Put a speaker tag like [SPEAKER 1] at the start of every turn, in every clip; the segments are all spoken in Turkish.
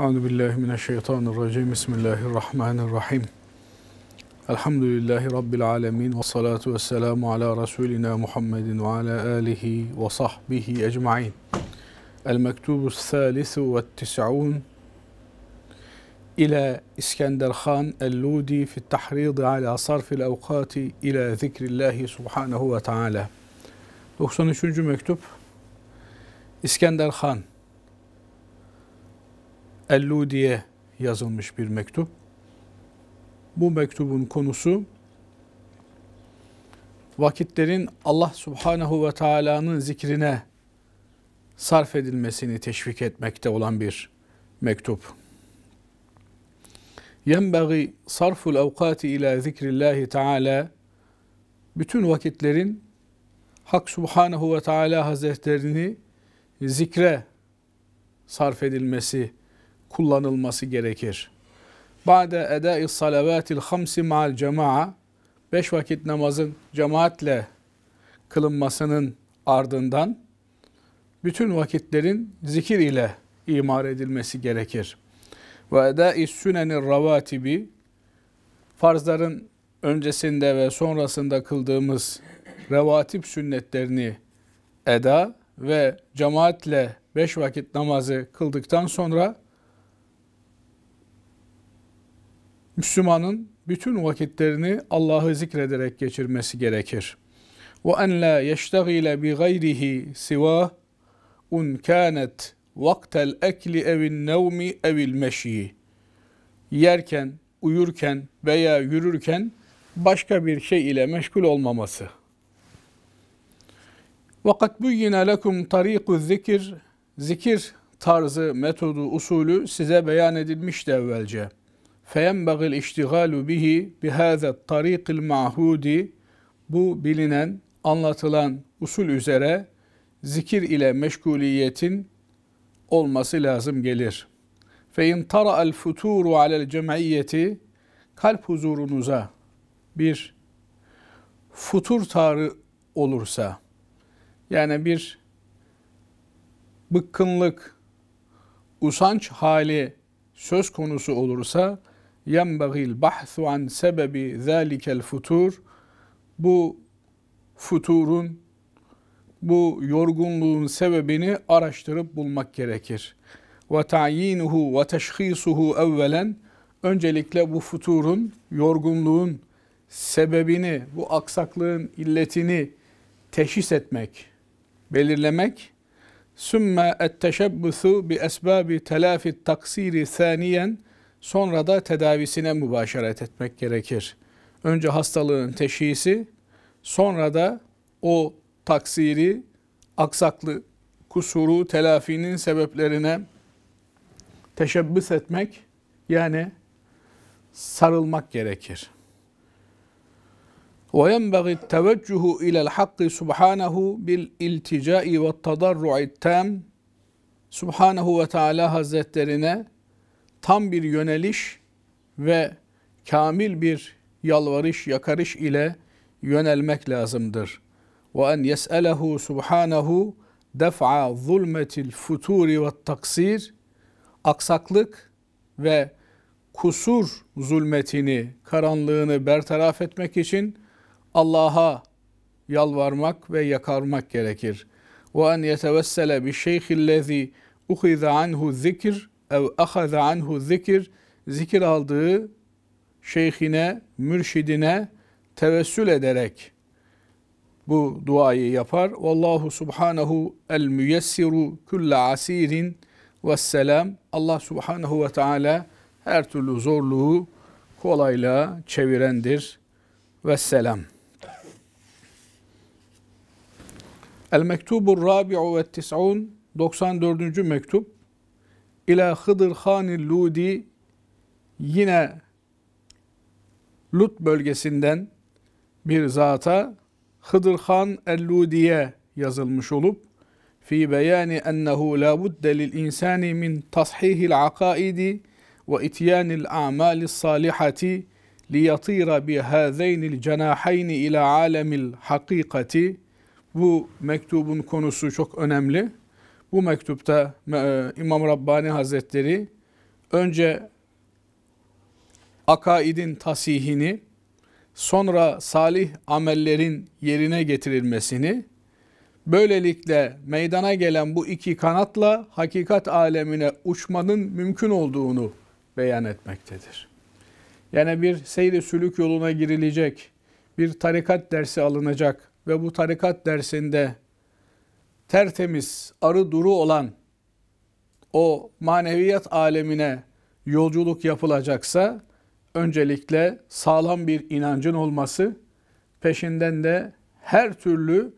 [SPEAKER 1] أعوذ بالله من الشيطان الرجيم بسم الله الرحمن الرحيم الحمد لله رب العالمين والصلاة والسلام على رسولنا محمد وعلى آله وصحبه أجمعين المكتوب الثالث والتسعون إلى إسكندر خان اللودي في التحريض على صرف الأوقات إلى ذكر الله سبحانه وتعالى 93. مكتوب إسكندر خان Elludi'ye yazılmış bir mektup. Bu mektubun konusu vakitlerin Allah Subhanahu ve Taala'nın zikrine sarf edilmesini teşvik etmekte olan bir mektup. Yenbagi sarful avkati ila zikrillahi Teala bütün vakitlerin Hak Subhanahu ve Taala Hazretlerini zikre sarf edilmesi kullanılması gerekir. Ba'de edai salavatil hamsi ma'al cema'a beş vakit namazın cemaatle kılınmasının ardından bütün vakitlerin zikir ile imar edilmesi gerekir. Ve edai sünenir ravatibi farzların öncesinde ve sonrasında kıldığımız revatip sünnetlerini eda ve cemaatle beş vakit namazı kıldıktan sonra Müslümanın bütün vakitlerini Allah'ı zikrederek geçirmesi gerekir. Ve en la yeştagile bi gayrihi siva un kanet vaktel ekli evin nevmi evil meşi. Yerken, uyurken veya yürürken başka bir şey ile meşgul olmaması. وَقَدْ بُيِّنَ لَكُمْ طَر۪يقُ zikir, Zikir tarzı, metodu, usulü size beyan edilmişti evvelce. فَيَنْبَغِ الْاِشْتِغَالُ بِهِ بِهَذَا الطَّرِيقِ الْمَعْهُودِ Bu bilinen, anlatılan usul üzere zikir ile meşguliyetin olması lazım gelir. فَاِنْ تَرَأَ futuru alel الْجَمْعِيَّةِ Kalp huzurunuza bir futur tarı olursa, yani bir bıkkınlık, usanç hali söz konusu olursa, yenbagil bahsu an sebebi zalikel futur bu futurun bu yorgunluğun sebebini araştırıp bulmak gerekir. Ve ta'yinuhu ve teşhisuhu evvelen öncelikle bu futurun, yorgunluğun sebebini, bu aksaklığın illetini teşhis etmek, belirlemek. Sümme et teşebbüsü bi esbabi telafi taksiri saniyen Sonra da tedavisine mübaşeret etmek gerekir. Önce hastalığın teşhisi, sonra da o taksiri, aksaklı kusuru, telafinin sebeplerine teşebbüs etmek yani sarılmak gerekir. وَيَنْبَغِ التَّوَجُّهُ اِلَى الْحَقِّ سُبْحَانَهُ بِالْاِلْتِجَاءِ وَالتَّضَرُّعِ التَّامِ Subhanahu ve Teala Hazretlerine tam bir yöneliş ve kamil bir yalvarış, yakarış ile yönelmek lazımdır. Ve en yes'elehu subhanahu def'a zulmetil futuri ve taksir aksaklık ve kusur zulmetini, karanlığını bertaraf etmek için Allah'a yalvarmak ve yakarmak gerekir. Ve en yetevessele bi şeyhillezî uhize anhu zikr ev ahaza anhu zikir zikir aldığı şeyhine, mürşidine tevessül ederek bu duayı yapar. Vallahu subhanahu el müyessiru kulle asirin ve selam. Allah subhanahu ve teala her türlü zorluğu kolayla çevirendir. Ve selam. El mektubur rabi'u ve tis'un 94. mektup ila Hıdır Hanil Ludi yine Lut bölgesinden bir zata Hıdır Han el-Ludi'ye yazılmış olup fi beyani ennehu la budde lil insani min tashihil akaidi ve ityanil a'malis salihati liyatira bi hazeynil cenahayni ila alemil hakikati bu mektubun konusu çok önemli. Bu mektupta e, İmam Rabbani Hazretleri önce akaidin tasihini, sonra salih amellerin yerine getirilmesini, böylelikle meydana gelen bu iki kanatla hakikat alemine uçmanın mümkün olduğunu beyan etmektedir. Yani bir seyri sülük yoluna girilecek, bir tarikat dersi alınacak ve bu tarikat dersinde tertemiz, arı duru olan o maneviyat alemine yolculuk yapılacaksa öncelikle sağlam bir inancın olması, peşinden de her türlü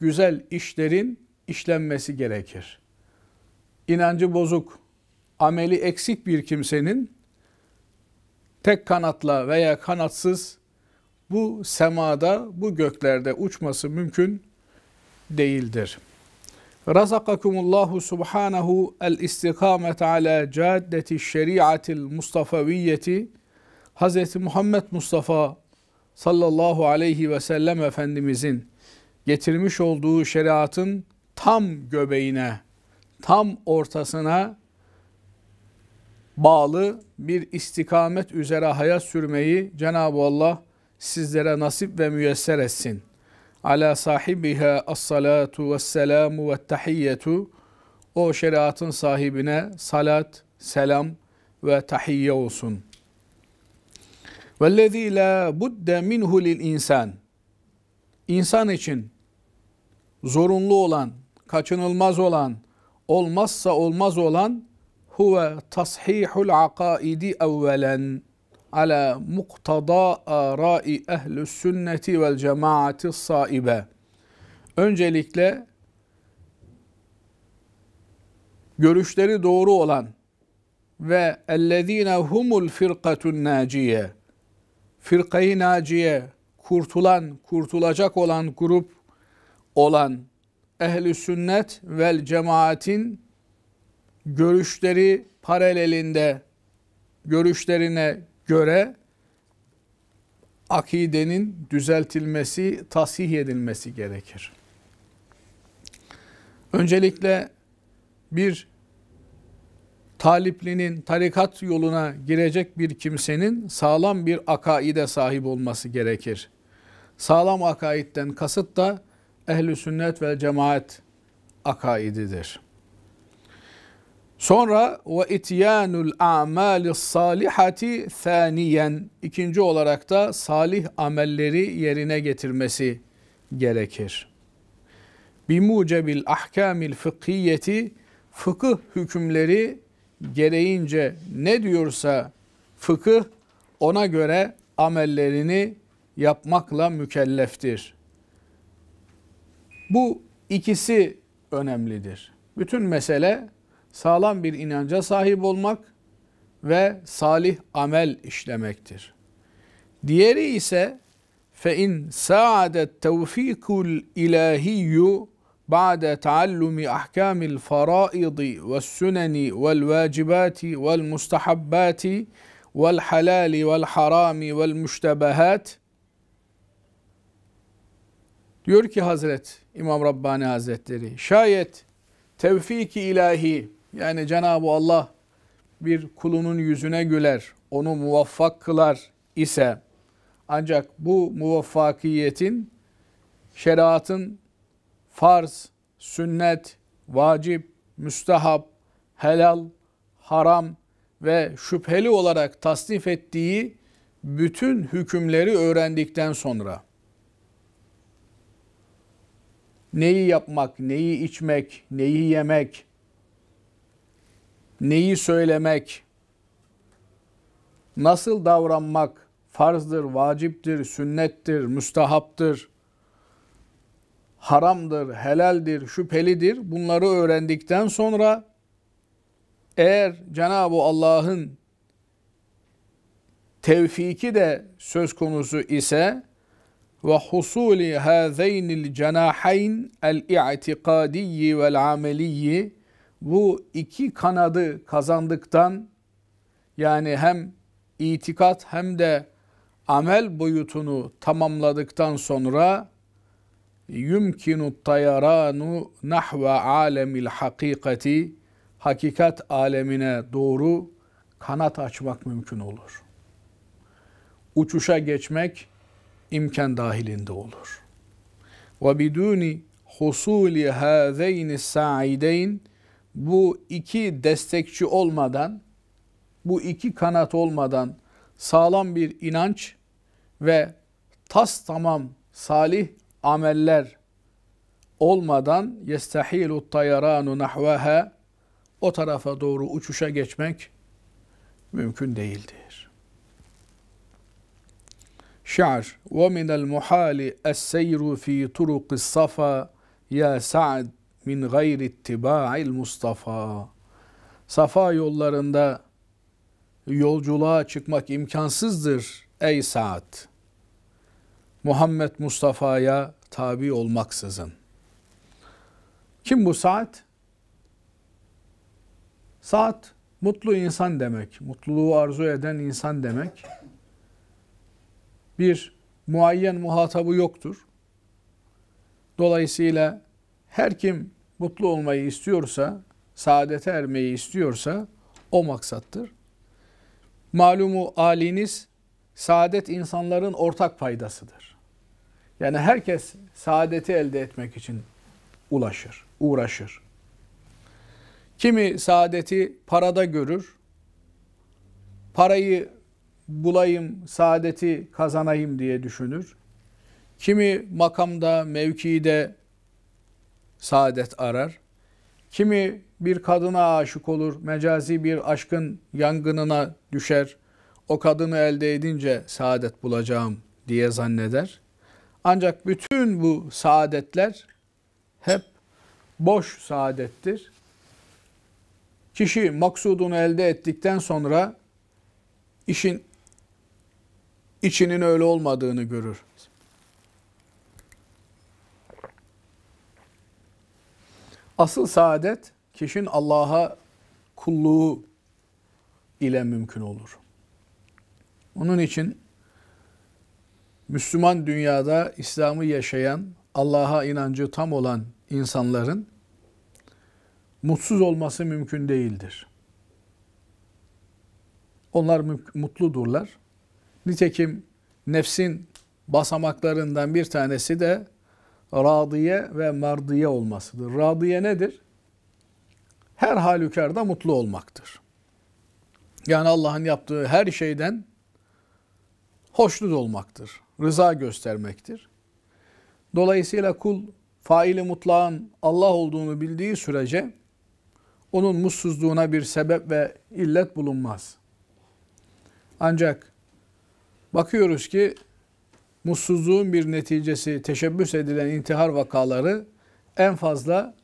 [SPEAKER 1] güzel işlerin işlenmesi gerekir. İnancı bozuk, ameli eksik bir kimsenin tek kanatla veya kanatsız bu semada, bu göklerde uçması mümkün değildir.'' Razakakumullahu subhanahu el istikamet ala caddeti şeriatil Mustafaviyeti Hz. Muhammed Mustafa sallallahu aleyhi ve sellem Efendimizin getirmiş olduğu şeriatın tam göbeğine, tam ortasına bağlı bir istikamet üzere hayat sürmeyi Cenab-ı Allah sizlere nasip ve müyesser etsin ala sahibiha as-salatu ve's-selamu ve't-tahiyyetu o şeriatın sahibine salat, selam ve tahiyye olsun. Vellezî lâ budde minhu lil insan. İnsan için zorunlu olan, kaçınılmaz olan, olmazsa olmaz olan huve tashihul akaidi evvelen ala muktada e, rai ehlü sünneti vel cemaati saibe. Öncelikle görüşleri doğru olan ve ellezine humul firkatun naciye firkayı naciye kurtulan, kurtulacak olan grup olan ehli sünnet vel cemaatin görüşleri paralelinde görüşlerine göre akidenin düzeltilmesi, tasih edilmesi gerekir. Öncelikle bir taliplinin tarikat yoluna girecek bir kimsenin sağlam bir akaide sahip olması gerekir. Sağlam akaidden kasıt da ehli sünnet ve cemaat akaididir. Sonra ve ityanul amali salihati saniyen ikinci olarak da salih amelleri yerine getirmesi gerekir. Bimucebil ahkamil fıkhiyeti fıkıh hükümleri gereğince ne diyorsa fıkıh ona göre amellerini yapmakla mükelleftir. Bu ikisi önemlidir. Bütün mesele sağlam bir inanca sahip olmak ve salih amel işlemektir. Diğeri ise fe in saadet tevfikul ilahiyyu ba'de taallumi ahkamil faraidi ve süneni vel vacibati vel mustahabbati vel halali vel harami vel müştebehat diyor ki Hazret İmam Rabbani Hazretleri şayet tevfiki ilahi yani Cenab-ı Allah bir kulunun yüzüne güler, onu muvaffak kılar ise ancak bu muvaffakiyetin şeriatın farz, sünnet, vacip, müstehap, helal, haram ve şüpheli olarak tasnif ettiği bütün hükümleri öğrendikten sonra neyi yapmak, neyi içmek, neyi yemek, neyi söylemek, nasıl davranmak farzdır, vaciptir, sünnettir, müstahaptır, haramdır, helaldir, şüphelidir. Bunları öğrendikten sonra eğer Cenab-ı Allah'ın tevfiki de söz konusu ise ve husuli hazeynil cenahayn el i'tikadiyyi vel ameliyyi bu iki kanadı kazandıktan yani hem itikat hem de amel boyutunu tamamladıktan sonra yumkinu tayaranu nahva alemil hakikati hakikat alemine doğru kanat açmak mümkün olur. Uçuşa geçmek imkan dahilinde olur. Ve biduni husuli hâzeyni sa'ideyn bu iki destekçi olmadan, bu iki kanat olmadan sağlam bir inanç ve tas tamam salih ameller olmadan yestahilu tayaranu nahvaha o tarafa doğru uçuşa geçmek mümkün değildir. Şair ve minel muhali es-seyru fi turuqis safa ya Sa'd min gayri ittiba'il Mustafa. Safa yollarında yolculuğa çıkmak imkansızdır ey saat. Muhammed Mustafa'ya tabi olmaksızın. Kim bu saat? Saat mutlu insan demek, mutluluğu arzu eden insan demek. Bir muayyen muhatabı yoktur. Dolayısıyla her kim mutlu olmayı istiyorsa, saadete ermeyi istiyorsa o maksattır. Malumu aliniz saadet insanların ortak paydasıdır. Yani herkes saadeti elde etmek için ulaşır, uğraşır. Kimi saadeti parada görür. Parayı bulayım, saadeti kazanayım diye düşünür. Kimi makamda, mevkide, saadet arar. Kimi bir kadına aşık olur, mecazi bir aşkın yangınına düşer. O kadını elde edince saadet bulacağım diye zanneder. Ancak bütün bu saadetler hep boş saadettir. Kişi maksudunu elde ettikten sonra işin içinin öyle olmadığını görür. Asıl saadet kişinin Allah'a kulluğu ile mümkün olur. Onun için Müslüman dünyada İslam'ı yaşayan, Allah'a inancı tam olan insanların mutsuz olması mümkün değildir. Onlar mutludurlar. Nitekim nefsin basamaklarından bir tanesi de radiye ve merdiye olmasıdır. Radiye nedir? Her halükarda mutlu olmaktır. Yani Allah'ın yaptığı her şeyden hoşnut olmaktır. Rıza göstermektir. Dolayısıyla kul faili mutlağın Allah olduğunu bildiği sürece onun mutsuzluğuna bir sebep ve illet bulunmaz. Ancak bakıyoruz ki mutsuzluğun bir neticesi teşebbüs edilen intihar vakaları en fazla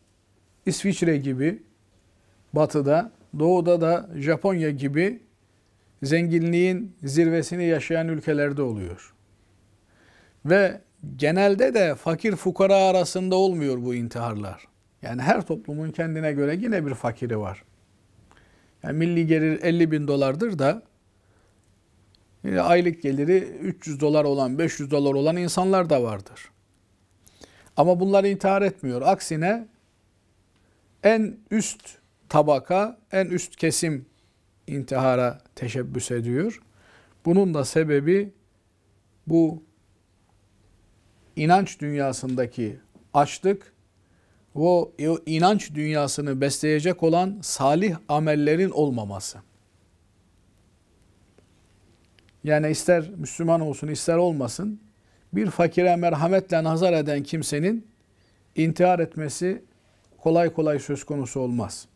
[SPEAKER 1] İsviçre gibi batıda, doğuda da Japonya gibi zenginliğin zirvesini yaşayan ülkelerde oluyor. Ve genelde de fakir fukara arasında olmuyor bu intiharlar. Yani her toplumun kendine göre yine bir fakiri var. Yani milli gelir 50 bin dolardır da e, aylık geliri 300 dolar olan, 500 dolar olan insanlar da vardır. Ama bunlar intihar etmiyor. Aksine en üst tabaka, en üst kesim intihara teşebbüs ediyor. Bunun da sebebi bu inanç dünyasındaki açlık, o inanç dünyasını besleyecek olan salih amellerin olmaması. Yani ister Müslüman olsun ister olmasın bir fakire merhametle nazar eden kimsenin intihar etmesi kolay kolay söz konusu olmaz.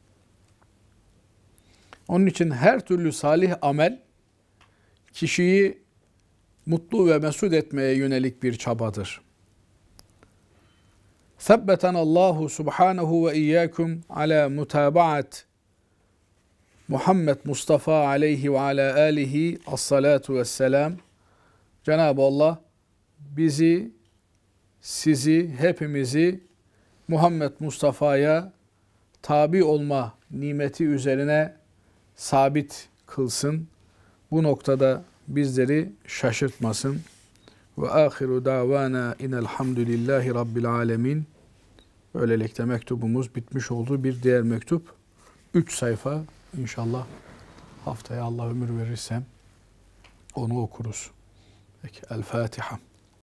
[SPEAKER 1] Onun için her türlü salih amel kişiyi mutlu ve mesut etmeye yönelik bir çabadır. Sebbeten Allahu subhanahu ve iyyakum ala Muhammed Mustafa aleyhi ve ala alihi assalatu vesselam. Cenab-ı Allah bizi, sizi, hepimizi Muhammed Mustafa'ya tabi olma nimeti üzerine sabit kılsın. Bu noktada bizleri şaşırtmasın. Ve ahiru davana inelhamdülillahi rabbil alemin. Böylelikle mektubumuz bitmiş oldu. bir diğer mektup. Üç sayfa İnşallah haftaya Allah ömür verirse onu okuruz. Peki El Fatiha.